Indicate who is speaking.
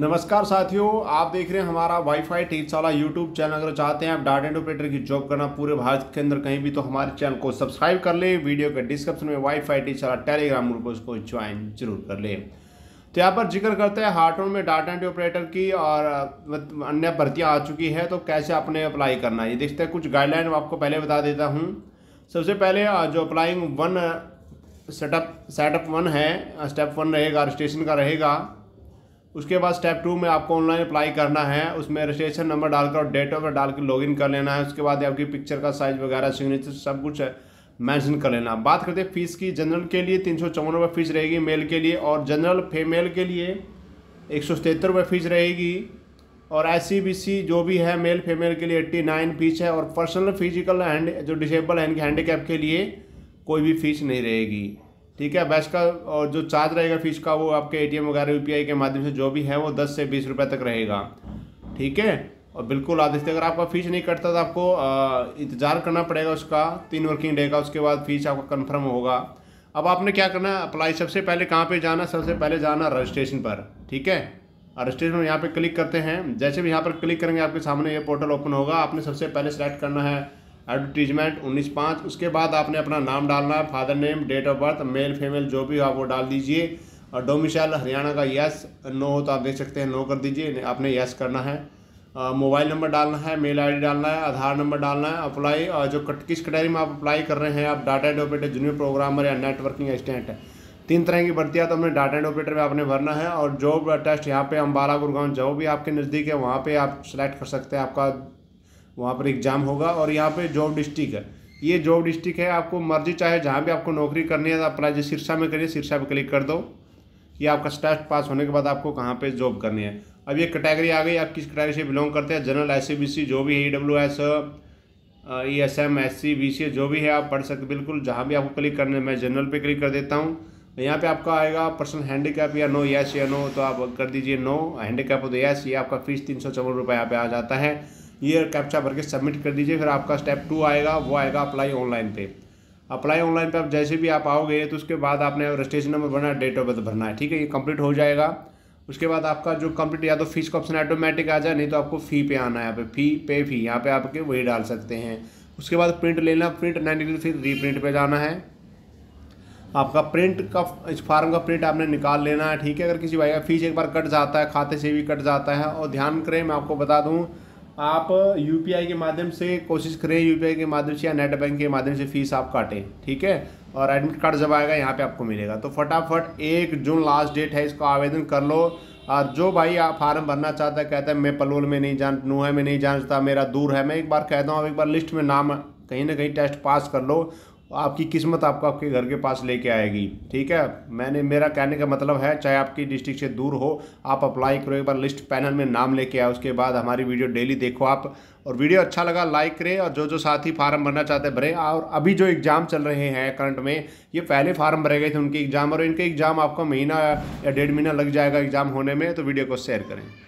Speaker 1: नमस्कार साथियों आप देख रहे हैं हमारा वाईफाई वाला यूट्यूब चैनल अगर चाहते हैं आप डाटा एंड ऑपरेटर की जॉब करना पूरे भारत के अंदर कहीं भी तो हमारे चैनल को सब्सक्राइब कर ले वीडियो के डिस्क्रिप्शन में वाईफाई वाला टेलीग्राम ग्रुप उसको ज्वाइन जरूर कर ले तो यहाँ पर जिक्र करते हैं हार्टोन में डाटा एंड ऑपरेटर की और अन्य भर्तियाँ आ चुकी है तो कैसे आपने अप्लाई करना ये देखते हैं कुछ गाइडलाइन आपको पहले बता देता हूँ सबसे पहले जो applying one setup setup one है स्टेप वन रहेगा रजिस्ट्रेशन का रहेगा उसके बाद स्टेप टू में आपको ऑनलाइन अप्लाई करना है उसमें रजिस्ट्रेशन नंबर डालकर और डेट ऑफ डाल के लॉगिन कर लेना है उसके बाद आपकी पिक्चर का साइज वगैरह सिग्नेचर सब कुछ मैंशन कर लेना बात करते हैं फीस की जनरल के लिए तीन सौ चौवन रुपये फीस रहेगी मेल के लिए और जनरल फीमेल के लिए एक सौ सतहत्तर रुपये फीस रहेगी और एस सी जो भी है मेल फीमेल के लिए एट्टी नाइन फीस है और पर्सनल फिजिकल हैंड जो डिसेबल है इनके हैंडीकैप के लिए कोई भी फीस नहीं रहेगी ठीक है बैच का और जो चार्ज रहेगा फीस का वो आपके एटीएम वगैरह यूपीआई के माध्यम से जो भी है वो दस से बीस रुपये तक रहेगा ठीक है और बिल्कुल आदेश अगर आपका फ़ीस नहीं कटता तो आपको इंतज़ार करना पड़ेगा उसका तीन वर्किंग डे का उसके बाद फ़ीस आपका कन्फर्म होगा अब आपने क्या करना है अप्लाई सबसे पहले कहाँ पर जाना सबसे पहले जाना रजिस्ट्रेशन पर ठीक है रजिस्ट्रेशन यहाँ पे क्लिक करते हैं जैसे भी यहाँ पर क्लिक करेंगे आपके सामने ये पोर्टल ओपन होगा आपने सबसे पहले सेलेक्ट करना है एडवर्टीजमेंट उन्नीस पाँच उसके बाद आपने अपना नाम डालना है father name date of birth male female जो भी हो आप वो डाल दीजिए और डोमिशाइल हरियाणा का यस नो हो तो आप देख सकते हैं नो कर दीजिए आपने यस करना है मोबाइल नंबर डालना है मेल आईडी डालना है आधार नंबर डालना है अप्लाई जो कट किस कैटेगरी में आप अप्लाई कर रहे हैं आप data and operator junior programmer या नेटवर्किंग असिस्टेंट है तीन तरह की भर्तियाँ तो हमने डाटा एंड ऑपरेटर में आपने भरना है और जॉब टेस्ट यहाँ पे अम्बाला गुड़गांव जो भी आपके नज़दीक है वहाँ पर आप सेलेक्ट कर सकते हैं आपका वहाँ पर एग्ज़ाम होगा और यहाँ पे जॉब डिस्ट्रिक्ट है ये जॉब डिस्ट्रिक्ट है आपको मर्जी चाहे जहाँ भी आपको नौकरी करनी है तो जैसे अपना में करिए सिरसा पर क्लिक कर दो ये आपका स्टेस्ट पास होने के बाद आपको कहाँ पर जॉब करनी है अब ये कैटेगरी आ गई आप किस कैटेगरी से बिलोंग करते हैं जनरल एस सी जो भी है E W S E S M S C B C जो भी है आप पढ़ सकते बिल्कुल जहाँ भी आपको क्लिक करना है मैं जनरल पे क्लिक कर देता हूँ यहाँ पे आपका आएगा पर्सन हैंडीकैप या नो यस या नो तो आप कर दीजिए नो हैंडीकैप हो तो यस ये आपका फीस तीन सौ चौवन रुपये यहाँ पर आ जाता है ये कैप्चा भर के सबमिट कर दीजिए फिर आपका स्टेप टू आएगा वो आएगा अप्लाई ऑनलाइन पे अप्लाई ऑनलाइन पे आप जैसे भी आप आओगे तो उसके बाद आपने रजिस्ट्रेशन नंबर भरना है डेट ऑफ बर्थ भरना है ठीक है ये कंप्लीट हो जाएगा उसके बाद आपका जो कंप्लीट या तो फीस का ऑप्शन ऑटोमेटिक आ जाए नहीं तो आपको फ़ी पे आना है यहाँ पे फी पे फी यहाँ पे आपके वही डाल सकते हैं उसके बाद प्रिंट लेना प्रिंट नाइन्टी डिग्री फिर रीप्रिंट पर जाना है आपका प्रिंट का इस फार्म का प्रिंट आपने निकाल लेना है ठीक है अगर किसी भाई का फीस एक बार कट जाता है खाते से भी कट जाता है और ध्यान करें मैं आपको बता दूँ आप यू के माध्यम से कोशिश करें यू के माध्यम से या नेट बैंक के माध्यम से फीस आप काटें ठीक है और एडमिट कार्ड जब आएगा यहाँ पे आपको मिलेगा तो फटाफट एक जून लास्ट डेट है इसको आवेदन कर लो और जो भाई आप फार्म भरना चाहता है कहता है मैं पलोल में नहीं जान नूहे में नहीं जानता मेरा दूर है मैं एक बार कहता हूँ एक बार लिस्ट में नाम कहीं ना कहीं टेस्ट पास कर लो आपकी किस्मत आपको आपके घर के पास लेके आएगी ठीक है मैंने मेरा कहने का मतलब है चाहे आपकी डिस्ट्रिक्ट से दूर हो आप अप्लाई करो एक बार लिस्ट पैनल में नाम लेके आए उसके बाद हमारी वीडियो डेली देखो आप और वीडियो अच्छा लगा लाइक करें और जो जो साथी फार्म भरना चाहते हैं भरें और अभी जो एग्ज़ाम चल रहे हैं करंट में ये पहले फार्म भरे गए थे उनके एग्ज़ाम और इनके एग्ज़ाम आपका महीना या डेढ़ महीना लग जाएगा एग्ज़ाम होने में तो वीडियो को शेयर करें